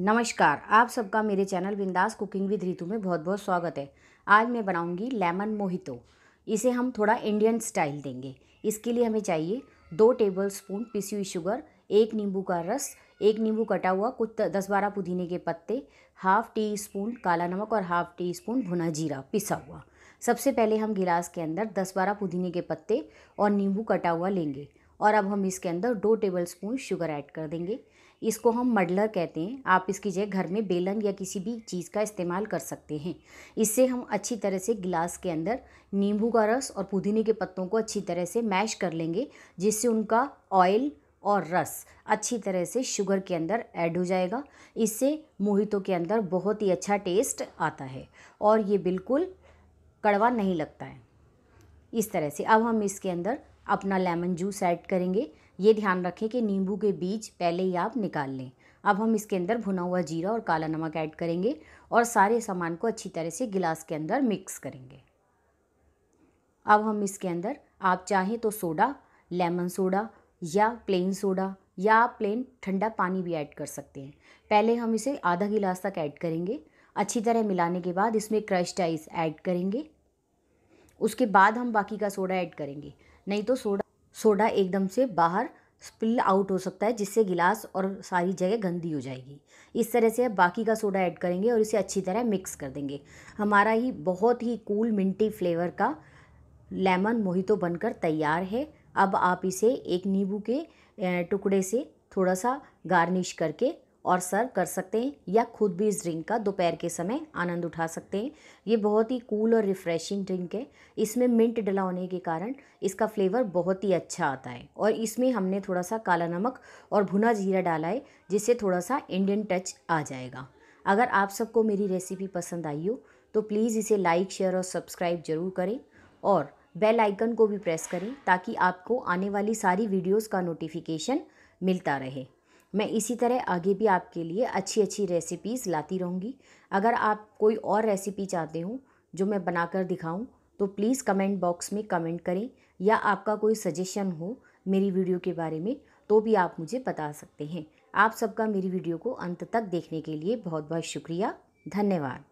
नमस्कार आप सबका मेरे चैनल बिंदास कुकिंग विद रितु में बहुत बहुत स्वागत है आज मैं बनाऊंगी लेमन मोहितो इसे हम थोड़ा इंडियन स्टाइल देंगे इसके लिए हमें चाहिए दो टेबल स्पून पिसी हुई शुगर एक नींबू का रस एक नींबू कटा हुआ कुछ दस बारह पुदीने के पत्ते हाफ टी स्पून काला नमक और हाफ टी स्पून भुना जीरा पिसा हुआ सबसे पहले हम गिलास के अंदर दस बारह पुदीने के पत्ते और नींबू कटा हुआ लेंगे और अब हम इसके अंदर दो टेबल स्पून शुगर ऐड कर देंगे इसको हम मडलर कहते हैं आप इसकी जगह घर में बेलन या किसी भी चीज़ का इस्तेमाल कर सकते हैं इससे हम अच्छी तरह से गिलास के अंदर नींबू का रस और पुदीने के पत्तों को अच्छी तरह से मैश कर लेंगे जिससे उनका ऑयल और रस अच्छी तरह से शुगर के अंदर ऐड हो जाएगा इससे मोहितों के अंदर बहुत ही अच्छा टेस्ट आता है और ये बिल्कुल कड़वा नहीं लगता है इस तरह से अब हम इसके अंदर अपना लेमन जूस ऐड करेंगे ये ध्यान रखें कि नींबू के बीज पहले ही आप निकाल लें अब हम इसके अंदर भुना हुआ जीरा और काला नमक ऐड करेंगे और सारे सामान को अच्छी तरह से गिलास के अंदर मिक्स करेंगे अब हम इसके अंदर आप चाहें तो सोडा लेमन सोडा या प्लेन सोडा या आप प्लेन ठंडा पानी भी ऐड कर सकते हैं पहले हम इसे आधा गिलास तक ऐड करेंगे अच्छी तरह मिलाने के बाद इसमें क्रश्ड आइस ऐड करेंगे उसके बाद हम बाकी का सोडा ऐड करेंगे नहीं तो सोडा सोडा एकदम से बाहर स्पिल आउट हो सकता है जिससे गिलास और सारी जगह गंदी हो जाएगी इस तरह से बाकी का सोडा ऐड करेंगे और इसे अच्छी तरह मिक्स कर देंगे हमारा ही बहुत ही कूल मिंटी फ्लेवर का लेमन मोहितो बनकर तैयार है अब आप इसे एक नींबू के टुकड़े से थोड़ा सा गार्निश करके और सर्व कर सकते हैं या खुद भी इस ड्रिंक का दोपहर के समय आनंद उठा सकते हैं ये बहुत ही कूल और रिफ़्रेशिंग ड्रिंक है इसमें मिंट डला होने के कारण इसका फ्लेवर बहुत ही अच्छा आता है और इसमें हमने थोड़ा सा काला नमक और भुना जीरा डाला है जिससे थोड़ा सा इंडियन टच आ जाएगा अगर आप सबको मेरी रेसिपी पसंद आई हो तो प्लीज़ इसे लाइक शेयर और सब्सक्राइब ज़रूर करें और बेल आइकन को भी प्रेस करें ताकि आपको आने वाली सारी वीडियोस का नोटिफिकेशन मिलता रहे मैं इसी तरह आगे भी आपके लिए अच्छी अच्छी रेसिपीज़ लाती रहूँगी अगर आप कोई और रेसिपी चाहते हो जो मैं बनाकर दिखाऊं तो प्लीज़ कमेंट बॉक्स में कमेंट करें या आपका कोई सजेशन हो मेरी वीडियो के बारे में तो भी आप मुझे बता सकते हैं आप सबका मेरी वीडियो को अंत तक देखने के लिए बहुत बहुत शुक्रिया धन्यवाद